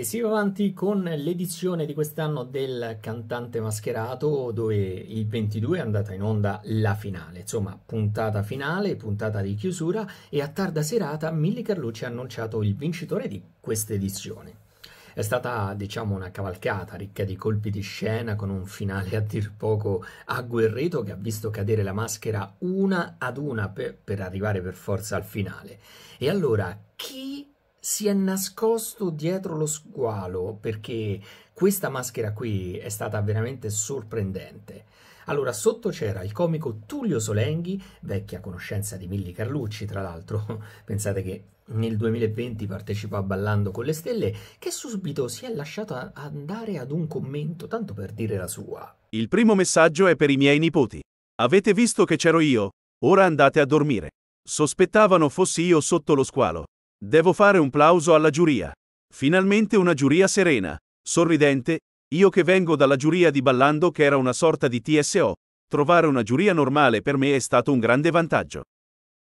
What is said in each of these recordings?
E si va avanti con l'edizione di quest'anno del Cantante Mascherato, dove il 22 è andata in onda la finale, insomma puntata finale, puntata di chiusura, e a tarda serata Milli Carlucci ha annunciato il vincitore di questa edizione. È stata, diciamo, una cavalcata ricca di colpi di scena, con un finale a dir poco agguerrito che ha visto cadere la maschera una ad una per, per arrivare per forza al finale. E allora, chi si è nascosto dietro lo squalo perché questa maschera qui è stata veramente sorprendente. Allora, sotto c'era il comico Tullio Solenghi, vecchia conoscenza di Milli Carlucci, tra l'altro. Pensate che nel 2020 partecipò a Ballando con le Stelle, che subito si è lasciato andare ad un commento, tanto per dire la sua. Il primo messaggio è per i miei nipoti. Avete visto che c'ero io? Ora andate a dormire. Sospettavano fossi io sotto lo squalo. Devo fare un plauso alla giuria. Finalmente una giuria serena, sorridente, io che vengo dalla giuria di Ballando che era una sorta di TSO, trovare una giuria normale per me è stato un grande vantaggio.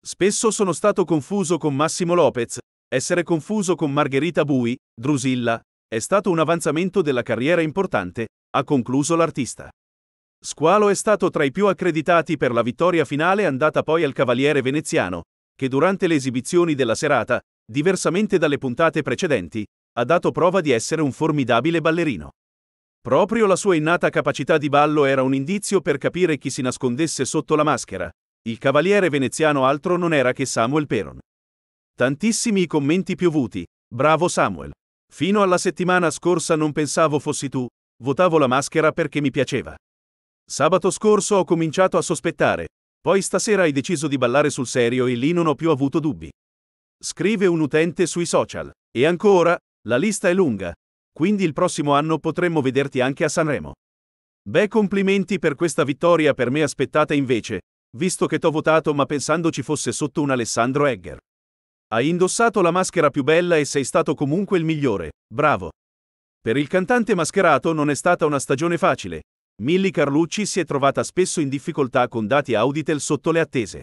Spesso sono stato confuso con Massimo Lopez, essere confuso con Margherita Bui, Drusilla, è stato un avanzamento della carriera importante, ha concluso l'artista. Squalo è stato tra i più accreditati per la vittoria finale andata poi al Cavaliere Veneziano, che durante le esibizioni della serata diversamente dalle puntate precedenti, ha dato prova di essere un formidabile ballerino. Proprio la sua innata capacità di ballo era un indizio per capire chi si nascondesse sotto la maschera. Il cavaliere veneziano altro non era che Samuel Peron. Tantissimi i commenti piovuti. Bravo Samuel. Fino alla settimana scorsa non pensavo fossi tu, votavo la maschera perché mi piaceva. Sabato scorso ho cominciato a sospettare, poi stasera hai deciso di ballare sul serio e lì non ho più avuto dubbi scrive un utente sui social. E ancora, la lista è lunga, quindi il prossimo anno potremmo vederti anche a Sanremo. Beh, complimenti per questa vittoria per me aspettata invece, visto che t'ho votato ma pensando ci fosse sotto un Alessandro Egger. Hai indossato la maschera più bella e sei stato comunque il migliore, bravo. Per il cantante mascherato non è stata una stagione facile. Milly Carlucci si è trovata spesso in difficoltà con dati Auditel sotto le attese.